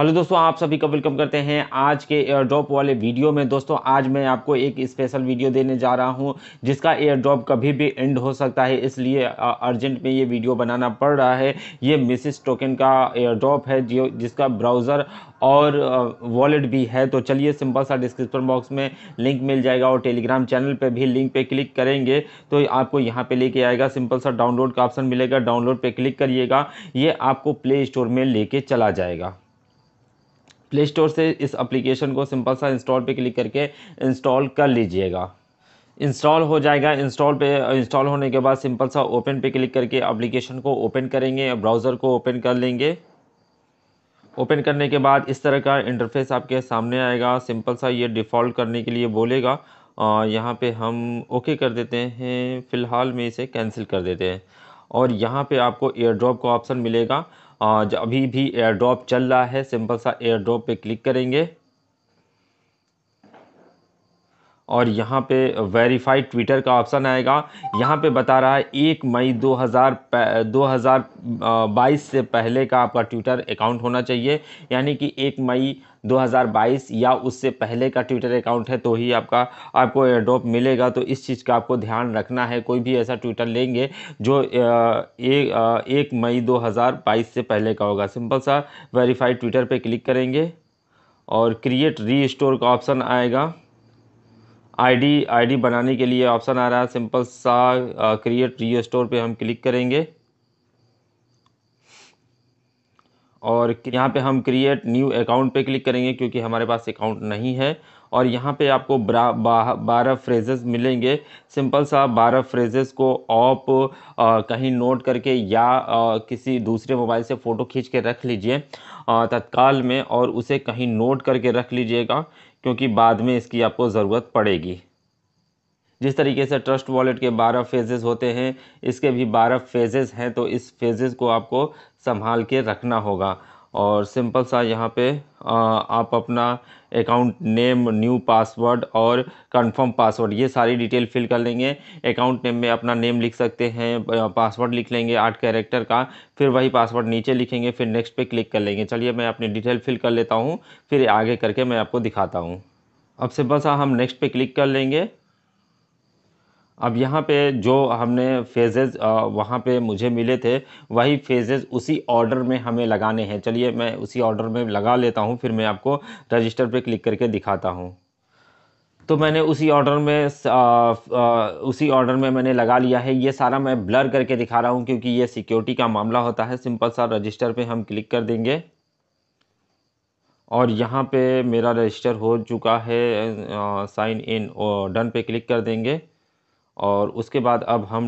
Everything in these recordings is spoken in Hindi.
हेलो दोस्तों आप सभी का वेलकम करते हैं आज के एयर ड्रॉप वाले वीडियो में दोस्तों आज मैं आपको एक स्पेशल वीडियो देने जा रहा हूं जिसका एयर ड्रॉप कभी भी एंड हो सकता है इसलिए अर्जेंट में ये वीडियो बनाना पड़ रहा है ये मिसिस टोकन का एयर ड्रॉप है जो जिसका ब्राउज़र और वॉलेट भी है तो चलिए सिंपल सा डिस्क्रिप्शन बॉक्स में लिंक मिल जाएगा और टेलीग्राम चैनल पर भी लिंक पर क्लिक करेंगे तो आपको यहाँ पर लेके आएगा सिंपल सा डाउनलोड का ऑप्शन मिलेगा डाउनलोड पर क्लिक करिएगा ये आपको प्ले स्टोर में लेके चला जाएगा प्ले स्टोर से इस एप्लीकेशन को सिंपल सा इंस्टॉल पे क्लिक करके इंस्टॉल कर लीजिएगा इंस्टॉल हो जाएगा इंस्टॉल पे इंस्टॉल होने के बाद सिंपल सा ओपन पे क्लिक करके एप्लीकेशन को ओपन करेंगे ब्राउज़र को ओपन कर लेंगे ओपन करने के बाद इस तरह का इंटरफेस आपके सामने आएगा सिंपल सा ये डिफ़ॉल्ट करने के लिए बोलेगा यहाँ पे हम ओके कर देते हैं फ़िलहाल में इसे कैंसिल कर देते हैं और यहाँ पे आपको एयर ड्रॉप का ऑप्शन मिलेगा जो अभी भी एयर ड्रॉप चल रहा है सिंपल सा एयर ड्रॉप पे क्लिक करेंगे और यहाँ पे वेरीफाइड ट्विटर का ऑप्शन आएगा यहाँ पे बता रहा है एक मई 2000 2022 से पहले का आपका ट्विटर अकाउंट होना चाहिए यानी कि एक मई 2022 या उससे पहले का ट्विटर अकाउंट है तो ही आपका आपको एयरड्रॉप मिलेगा तो इस चीज़ का आपको ध्यान रखना है कोई भी ऐसा ट्विटर लेंगे जो एक एक मई 2022 से पहले का होगा सिंपल सा वेरीफाइड ट्विटर पे क्लिक करेंगे और क्रिएट री स्टोर का ऑप्शन आएगा आईडी आईडी बनाने के लिए ऑप्शन आ रहा है सिंपल सा क्रिएट रियो स्टोर पर हम क्लिक करेंगे और यहाँ पे हम क्रिएट न्यू अकाउंट पे क्लिक करेंगे क्योंकि हमारे पास अकाउंट नहीं है और यहाँ पे आपको बारह फ्रेजेस मिलेंगे सिंपल सा बारह फ्रेजेस को आप कहीं नोट करके या आ, किसी दूसरे मोबाइल से फ़ोटो खींच के रख लीजिए तत्काल में और उसे कहीं नोट करके रख लीजिएगा क्योंकि बाद में इसकी आपको ज़रूरत पड़ेगी जिस तरीके से ट्रस्ट वॉलेट के बारह फेजेज़ होते हैं इसके भी बारह फेजेज़ हैं तो इस फेजेस को आपको संभाल के रखना होगा और सिंपल सा यहाँ पे आ, आप अपना अकाउंट नेम न्यू पासवर्ड और कंफर्म पासवर्ड ये सारी डिटेल फिल कर लेंगे अकाउंट नेम में अपना नेम लिख सकते हैं पासवर्ड लिख लेंगे आठ कैरेक्टर का फिर वही पासवर्ड नीचे लिखेंगे फिर नेक्स्ट पे क्लिक कर लेंगे चलिए मैं अपनी डिटेल फिल कर लेता हूँ फिर आगे करके मैं आपको दिखाता हूँ अब सिंपल सा हम नेक्स्ट पे क्लिक कर लेंगे अब यहाँ पे जो हमने फेजेज़ वहाँ पे मुझे मिले थे वही फेजेज़ उसी ऑर्डर में हमें लगाने हैं चलिए मैं उसी ऑर्डर में लगा लेता हूँ फिर मैं आपको रजिस्टर पे क्लिक करके दिखाता हूँ तो मैंने उसी ऑर्डर में आ, आ, उसी ऑर्डर में मैंने लगा लिया है ये सारा मैं ब्लर करके दिखा रहा हूँ क्योंकि ये सिक्योरिटी का मामला होता है सिंपल सा रजिस्टर पर हम क्लिक कर देंगे और यहाँ पे मेरा रजिस्टर हो चुका है साइन इन डन पे क्लिक कर देंगे और उसके बाद अब हम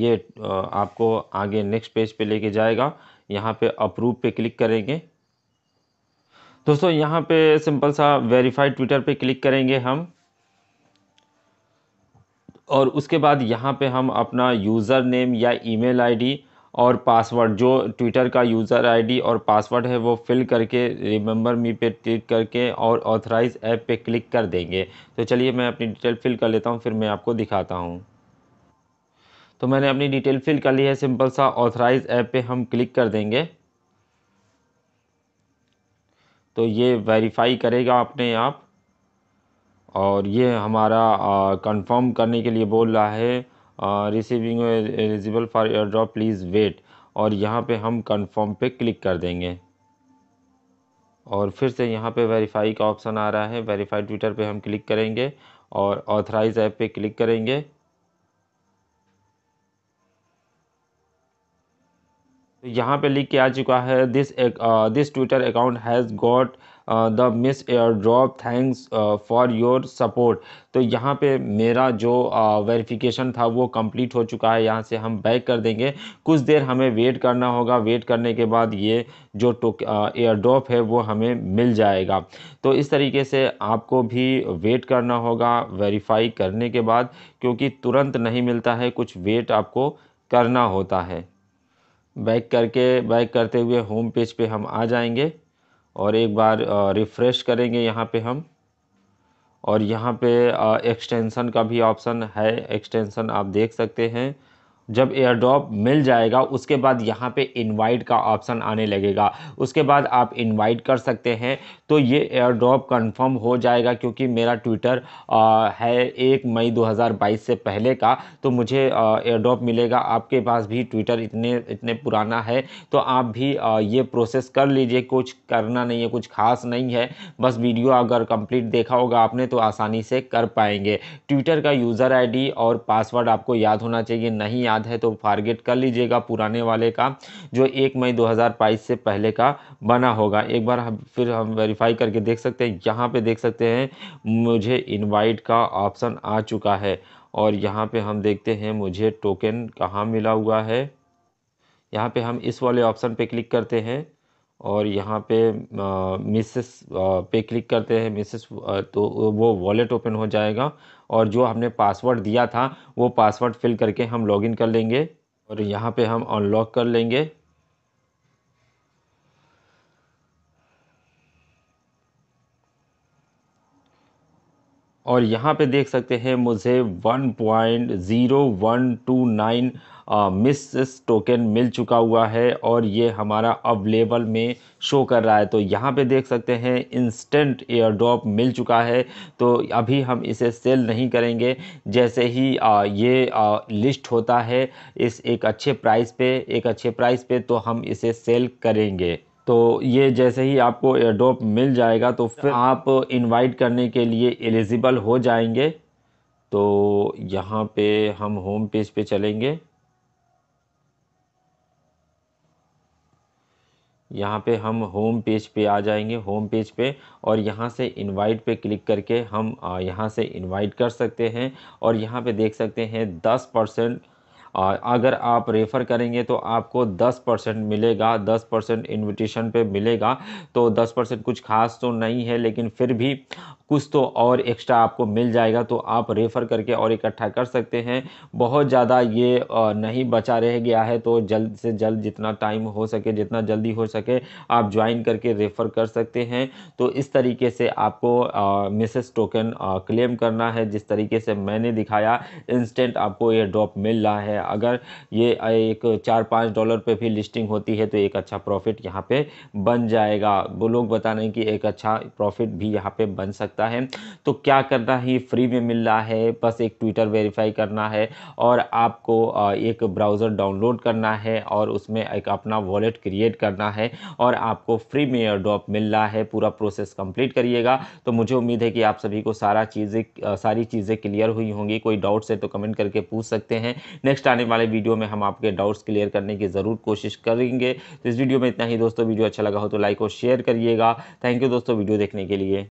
ये आपको आगे नेक्स्ट पेज पे लेके जाएगा यहाँ पे अप्रूव पे क्लिक करेंगे दोस्तों यहाँ पे सिंपल सा वेरीफाइड ट्विटर पे क्लिक करेंगे हम और उसके बाद यहाँ पे हम अपना यूज़र नेम या ईमेल आईडी और पासवर्ड जो ट्विटर का यूज़र आईडी और पासवर्ड है वो फिल करके रिमेंबर मी पे क्लिक करके और ऑथराइज ऐप पे क्लिक कर देंगे तो चलिए मैं अपनी डिटेल फिल कर लेता हूँ फिर मैं आपको दिखाता हूँ तो मैंने अपनी डिटेल फिल कर ली है सिंपल सा ऑथराइज ऐप पे हम क्लिक कर देंगे तो ये वेरीफाई करेगा अपने आप और ये हमारा कन्फर्म करने के लिए बोल रहा है receiving eligible for airdrop please wait और यहाँ पे हम कंफर्म पे क्लिक कर देंगे और फिर से यहाँ पे वेरीफाई का ऑप्शन आ रहा है वेरीफाई ट्विटर पे हम क्लिक करेंगे और ऑथराइज ऐप पे क्लिक करेंगे तो यहाँ पे लिख के आ चुका है दिस एक, this Twitter account has got the miss airdrop thanks for your support तो यहाँ पे मेरा जो वेरिफिकेशन uh, था वो कंप्लीट हो चुका है यहाँ से हम बैक कर देंगे कुछ देर हमें वेट करना होगा वेट करने के बाद ये जो एयर ड्रॉप uh, है वो हमें मिल जाएगा तो इस तरीके से आपको भी वेट करना होगा वेरीफाई करने के बाद क्योंकि तुरंत नहीं मिलता है कुछ वेट आपको करना होता है बैक करके बैक करते हुए होम पेज पे हम आ जाएंगे और एक बार रिफ़्रेश करेंगे यहाँ पे हम और यहाँ पे एक्सटेंसन का भी ऑप्शन है एक्सटेंसन आप देख सकते हैं जब एयरड्रॉप मिल जाएगा उसके बाद यहाँ पे इनवाइट का ऑप्शन आने लगेगा उसके बाद आप इनवाइट कर सकते हैं तो ये एयरड्रॉप कंफर्म हो जाएगा क्योंकि मेरा ट्विटर है एक मई 2022 से पहले का तो मुझे एयरड्रॉप मिलेगा आपके पास भी ट्विटर इतने इतने पुराना है तो आप भी आ, ये प्रोसेस कर लीजिए कुछ करना नहीं है कुछ खास नहीं है बस वीडियो अगर कंप्लीट देखा होगा आपने तो आसानी से कर पाएंगे ट्विटर का यूज़र आई और पासवर्ड आपको याद होना चाहिए नहीं याद याद है तो फारगेट कर लीजिएगा पुराने वाले का जो एक मई 2022 से पहले का बना होगा एक बार हम फिर हम वेरीफाई करके देख सकते हैं यहाँ पे देख सकते हैं मुझे इनवाइट का ऑप्शन आ चुका है और यहाँ पे हम देखते हैं मुझे टोकन कहाँ मिला हुआ है यहाँ पे हम इस वाले ऑप्शन पे क्लिक करते हैं और यहाँ पे मिसेस पे क्लिक करते हैं मिसेस तो वो वॉलेट ओपन हो जाएगा और जो हमने पासवर्ड दिया था वो पासवर्ड फिल करके हम लॉगिन कर लेंगे और यहाँ पे हम अनलॉक कर लेंगे और यहाँ पे देख सकते हैं मुझे 1.0129 मिस टोकन मिल चुका हुआ है और ये हमारा अब लेवल में शो कर रहा है तो यहाँ पे देख सकते हैं इंस्टेंट एयर ड्रॉप मिल चुका है तो अभी हम इसे सेल नहीं करेंगे जैसे ही आ, ये आ, लिस्ट होता है इस एक अच्छे प्राइस पे एक अच्छे प्राइस पे तो हम इसे सेल करेंगे तो ये जैसे ही आपको ड्रॉप मिल जाएगा तो फिर आप इनवाइट करने के लिए एलिजिबल हो जाएंगे तो यहाँ पे हम होम पेज पे चलेंगे यहाँ पे हम होम पेज पे आ जाएंगे होम पेज पे और यहाँ से इनवाइट पे क्लिक करके हम यहाँ से इनवाइट कर सकते हैं और यहाँ पे देख सकते हैं दस परसेंट अगर आप रेफ़र करेंगे तो आपको 10 परसेंट मिलेगा 10 परसेंट इन्विटेशन पे मिलेगा तो 10 परसेंट कुछ खास तो नहीं है लेकिन फिर भी कुछ तो और एक्स्ट्रा आपको मिल जाएगा तो आप रेफ़र करके और इकट्ठा कर सकते हैं बहुत ज़्यादा ये नहीं बचा रह गया है तो जल्द से जल्द जितना टाइम हो सके जितना जल्दी हो सके आप ज्वाइन करके रेफ़र कर सकते हैं तो इस तरीके से आपको मिसेस टोकन क्लेम करना है जिस तरीके से मैंने दिखाया इंस्टेंट आपको ये ड्रॉप मिल रहा है है अगर ये एक चार पाँच डॉलर पे भी लिस्टिंग होती है तो एक अच्छा प्रॉफिट यहाँ पे बन जाएगा वो लोग बता रहे हैं कि एक अच्छा प्रॉफिट भी यहाँ पे बन सकता है तो क्या करना है फ्री में मिल रहा है बस एक ट्विटर वेरीफाई करना है और आपको एक ब्राउज़र डाउनलोड करना है और उसमें एक अपना वॉलेट क्रिएट करना है और आपको फ्री में ड्रॉप मिल रहा है पूरा प्रोसेस कंप्लीट करिएगा तो मुझे उम्मीद है कि आप सभी को सारा चीज़ें सारी चीज़ें क्लियर हुई होंगी कोई डाउट्स है तो कमेंट करके पूछ सकते हैं नेक्स्ट आने वाले वीडियो में हम आपके डाउट्स क्लियर करने की ज़रूर कोशिश करेंगे तो इस वीडियो में इतना ही दोस्तों वीडियो अच्छा लगा हो तो लाइक और शेयर करिएगा थैंक यू दोस्तों वीडियो देखने के लिए